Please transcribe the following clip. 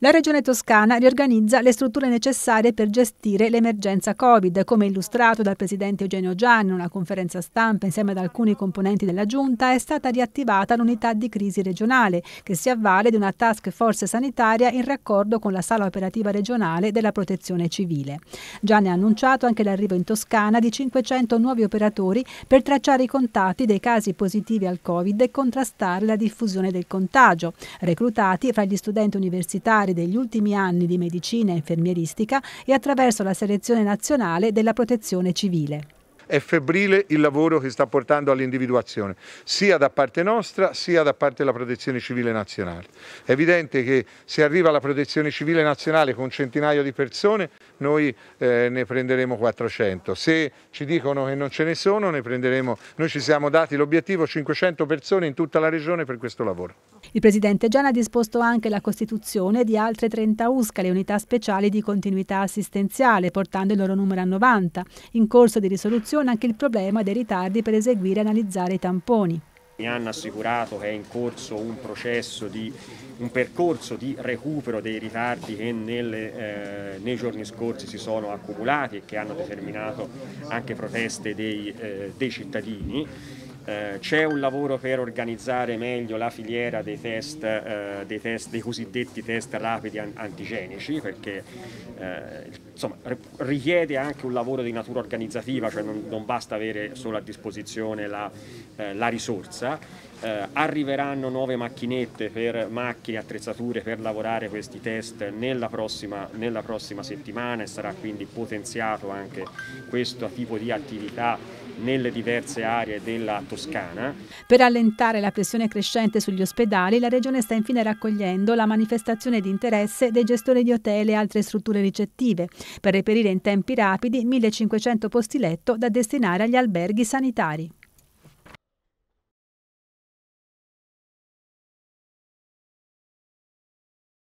La Regione Toscana riorganizza le strutture necessarie per gestire l'emergenza Covid, come illustrato dal Presidente Eugenio Gianni in una conferenza stampa insieme ad alcuni componenti della Giunta, è stata riattivata l'unità di crisi regionale, che si avvale di una task force sanitaria in raccordo con la sala operativa regionale della protezione civile. Gianni ha annunciato anche l'arrivo in Toscana di 500 nuovi operatori per tracciare i contatti dei casi positivi al Covid e contrastare la diffusione del contagio, reclutati fra gli studenti universitari universitari degli ultimi anni di medicina e infermieristica e attraverso la selezione nazionale della protezione civile. È febbrile il lavoro che sta portando all'individuazione, sia da parte nostra sia da parte della Protezione Civile Nazionale. È evidente che se arriva la Protezione Civile Nazionale con un centinaio di persone, noi eh, ne prenderemo 400. Se ci dicono che non ce ne sono, ne prenderemo. Noi ci siamo dati l'obiettivo 500 persone in tutta la regione per questo lavoro. Il presidente Gian ha disposto anche la costituzione di altre 30 USCA, le unità speciali di continuità assistenziale, portando il loro numero a 90. In corso di risoluzione anche il problema dei ritardi per eseguire e analizzare i tamponi. Mi hanno assicurato che è in corso un, di, un percorso di recupero dei ritardi che nelle, eh, nei giorni scorsi si sono accumulati e che hanno determinato anche proteste dei, eh, dei cittadini eh, c'è un lavoro per organizzare meglio la filiera dei test, eh, dei, test dei, cosiddetti test rapidi an- antigenici, perché eh, insomma, re- richiede anche un lavoro di natura organizzativa, cioè non, non basta avere solo a disposizione la, eh, la risorsa. Eh, arriveranno nuove macchinette per macchine, attrezzature per lavorare questi test nella prossima, nella prossima settimana e sarà quindi potenziato anche questo tipo di attività nelle diverse aree della Toscana toscana. Per allentare la pressione crescente sugli ospedali, la Regione sta infine raccogliendo la manifestazione di interesse dei gestori di hotel e altre strutture ricettive per reperire in tempi rapidi 1500 posti letto da destinare agli alberghi sanitari.